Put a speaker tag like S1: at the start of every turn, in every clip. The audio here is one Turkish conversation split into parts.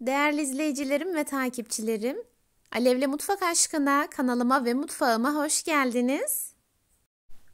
S1: Değerli izleyicilerim ve takipçilerim,
S2: Alevle Mutfak Aşkına kanalıma ve mutfağıma hoş geldiniz.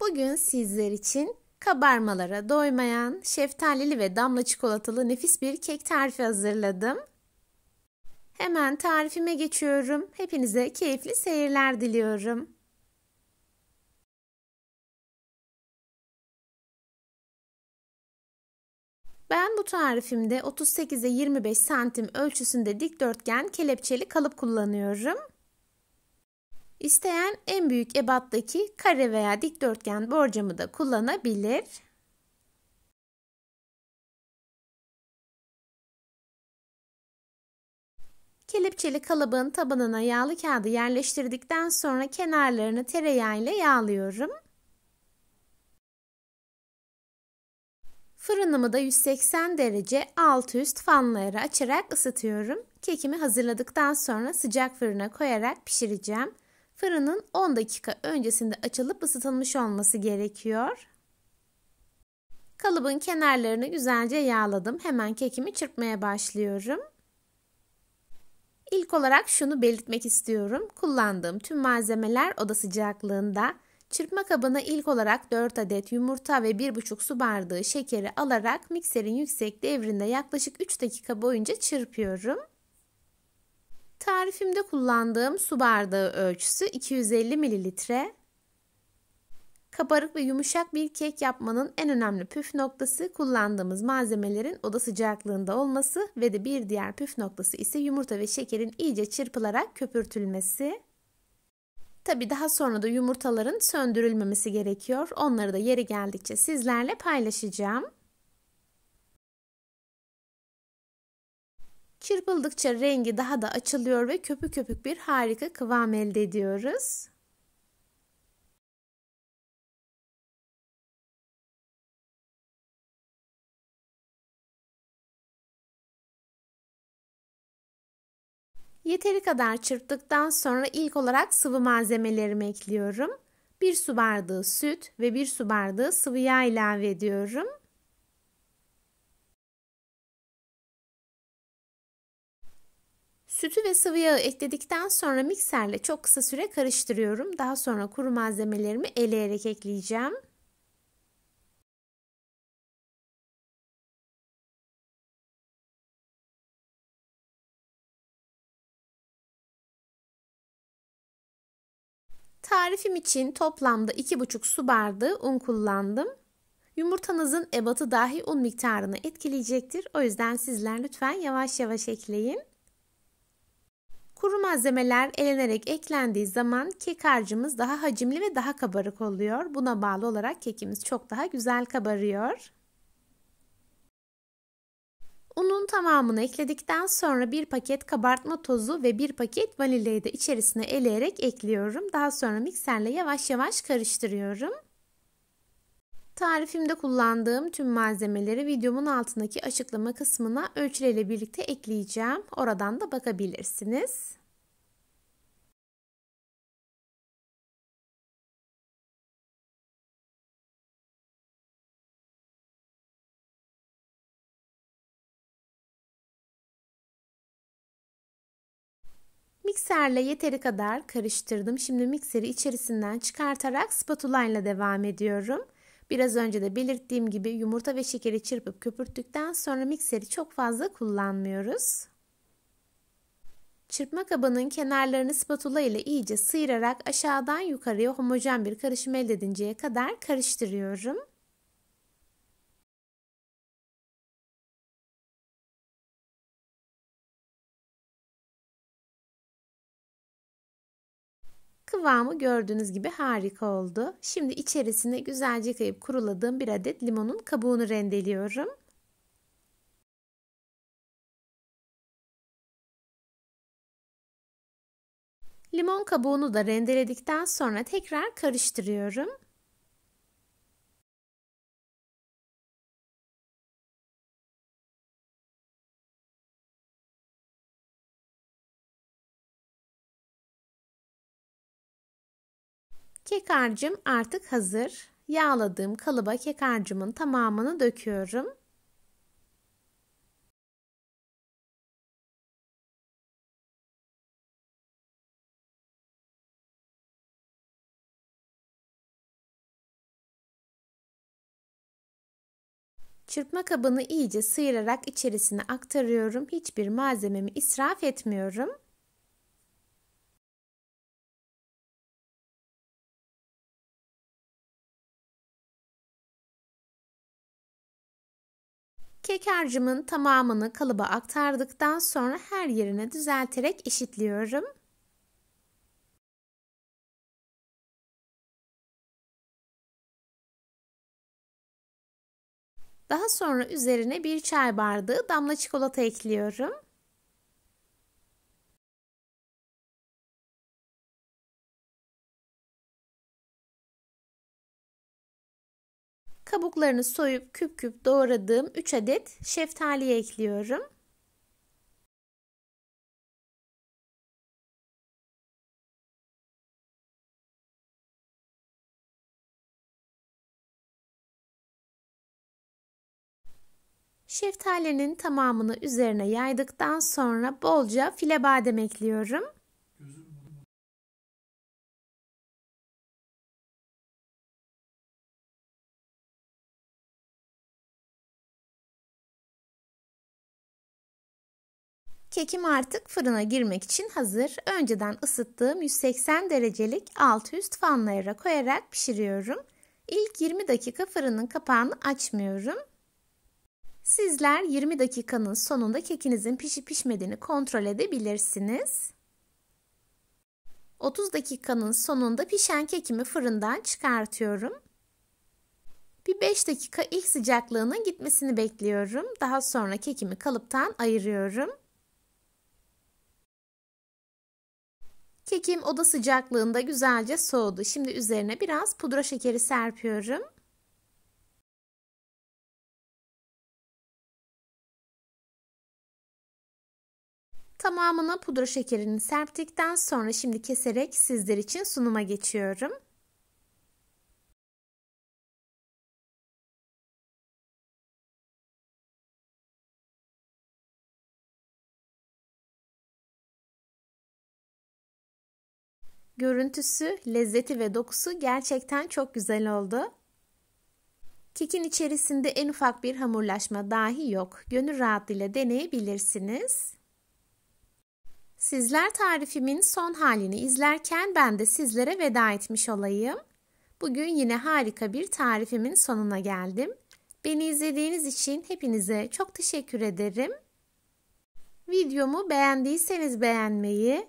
S2: Bugün sizler için kabarmalara doymayan şeftalili ve damla çikolatalı nefis bir kek tarifi hazırladım. Hemen tarifime
S1: geçiyorum. Hepinize keyifli seyirler diliyorum. Ben
S3: bu tarifimde 38'e 25 santim ölçüsünde dikdörtgen kelepçeli kalıp
S2: kullanıyorum. İsteyen en büyük ebattaki kare veya
S1: dikdörtgen borcamı da kullanabilir. Kelepçeli kalıbın
S3: tabanına yağlı kağıdı yerleştirdikten sonra kenarlarını tereyağı ile yağlıyorum.
S2: Fırınımı da 180 derece alt üst fanları açarak ısıtıyorum. Kekimi hazırladıktan sonra sıcak fırına koyarak pişireceğim. Fırının 10 dakika öncesinde açılıp ısıtılmış olması gerekiyor. Kalıbın kenarlarını güzelce yağladım. Hemen kekimi çırpmaya başlıyorum. İlk olarak şunu belirtmek istiyorum. Kullandığım tüm malzemeler oda sıcaklığında. Çırpma kabına ilk olarak 4 adet yumurta ve 1,5 su bardağı şekeri alarak mikserin yüksek devrinde yaklaşık 3 dakika boyunca çırpıyorum. Tarifimde kullandığım su bardağı ölçüsü 250 mililitre. Kabarık ve yumuşak bir kek yapmanın en önemli püf noktası kullandığımız malzemelerin oda sıcaklığında olması ve de bir diğer püf noktası ise yumurta ve şekerin iyice çırpılarak köpürtülmesi. Tabi daha sonra da yumurtaların söndürülmemesi gerekiyor. Onları da yeri geldikçe sizlerle paylaşacağım.
S3: Çırpıldıkça rengi daha da açılıyor ve köpük
S1: köpük bir harika kıvam elde ediyoruz. Yeteri kadar
S3: çırptıktan sonra ilk olarak sıvı malzemelerimi ekliyorum. 1 su bardağı süt ve 1 su bardağı sıvı yağ ilave ediyorum. Sütü ve sıvı yağı
S2: ekledikten
S3: sonra mikserle çok kısa süre karıştırıyorum. Daha sonra kuru malzemelerimi eleyerek
S1: ekleyeceğim. tarifim için toplamda 2,5
S2: su bardağı un kullandım. Yumurtanızın ebatı dahi un miktarını etkileyecektir. O yüzden sizler lütfen yavaş yavaş ekleyin. Kuru malzemeler elenerek eklendiği zaman kek harcımız daha hacimli ve daha kabarık oluyor. Buna bağlı olarak kekimiz çok daha güzel kabarıyor. Unun tamamını ekledikten sonra bir paket kabartma tozu ve bir paket vanilyayı da içerisine eleyerek ekliyorum. Daha sonra mikserle yavaş yavaş karıştırıyorum. Tarifimde kullandığım tüm malzemeleri videomun altındaki
S3: açıklama kısmına ölçüleriyle birlikte ekleyeceğim. Oradan da bakabilirsiniz. Mikserle yeteri kadar karıştırdım. Şimdi mikseri içerisinden çıkartarak spatula ile
S2: devam ediyorum. Biraz önce de belirttiğim gibi yumurta ve şekeri çırpıp köpürttükten sonra mikseri çok fazla kullanmıyoruz. Çırpma kabının kenarlarını spatula ile iyice sıyırarak aşağıdan yukarıya homojen bir karışım elde edinceye
S1: kadar karıştırıyorum. Kıvamı gördüğünüz gibi harika oldu. Şimdi içerisine güzelce kayıp kuruladığım bir adet limonun kabuğunu rendeliyorum. Limon kabuğunu da rendeledikten sonra tekrar karıştırıyorum. Kek harcım artık
S3: hazır. Yağladığım kalıba kek harcımın tamamını döküyorum.
S1: Çırpma kabını iyice
S3: sıyırarak içerisine aktarıyorum. Hiçbir malzememi israf etmiyorum. Kek harcımın tamamını kalıba aktardıktan sonra her yerine düzelterek eşitliyorum.
S1: Daha sonra üzerine bir çay bardağı damla çikolata ekliyorum. Kabuklarını soyup küp küp doğradığım 3 adet şeftaliye ekliyorum. Şeftalinin
S3: tamamını üzerine yaydıktan sonra bolca file badem ekliyorum.
S1: Kekim artık fırına girmek için hazır.
S2: Önceden ısıttığım 180 derecelik alt üst fanlı koyarak pişiriyorum. İlk 20 dakika fırının kapağını açmıyorum. Sizler 20 dakikanın sonunda kekinizin pişip pişmediğini kontrol edebilirsiniz. 30 dakikanın sonunda pişen kekimi fırından çıkartıyorum. Bir 5 dakika ilk sıcaklığının gitmesini bekliyorum. Daha sonra kekimi kalıptan ayırıyorum.
S3: Kekim oda sıcaklığında güzelce soğudu. Şimdi üzerine biraz pudra şekeri
S1: serpiyorum. Tamamına pudra şekerini serptikten sonra şimdi keserek sizler için sunuma geçiyorum. Görüntüsü, lezzeti ve dokusu gerçekten çok güzel
S2: oldu. Kekin içerisinde en ufak bir hamurlaşma dahi yok. Gönül rahatlığıyla deneyebilirsiniz. Sizler tarifimin son halini izlerken ben de sizlere veda etmiş olayım. Bugün yine harika bir tarifimin sonuna geldim. Beni izlediğiniz için hepinize çok teşekkür ederim. Videomu beğendiyseniz beğenmeyi,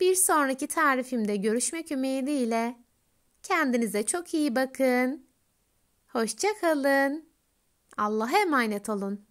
S2: Bir sonraki tarifimde görüşmek ümidiyle. Kendinize çok iyi bakın.
S1: Hoşçakalın. Allah'a emanet olun.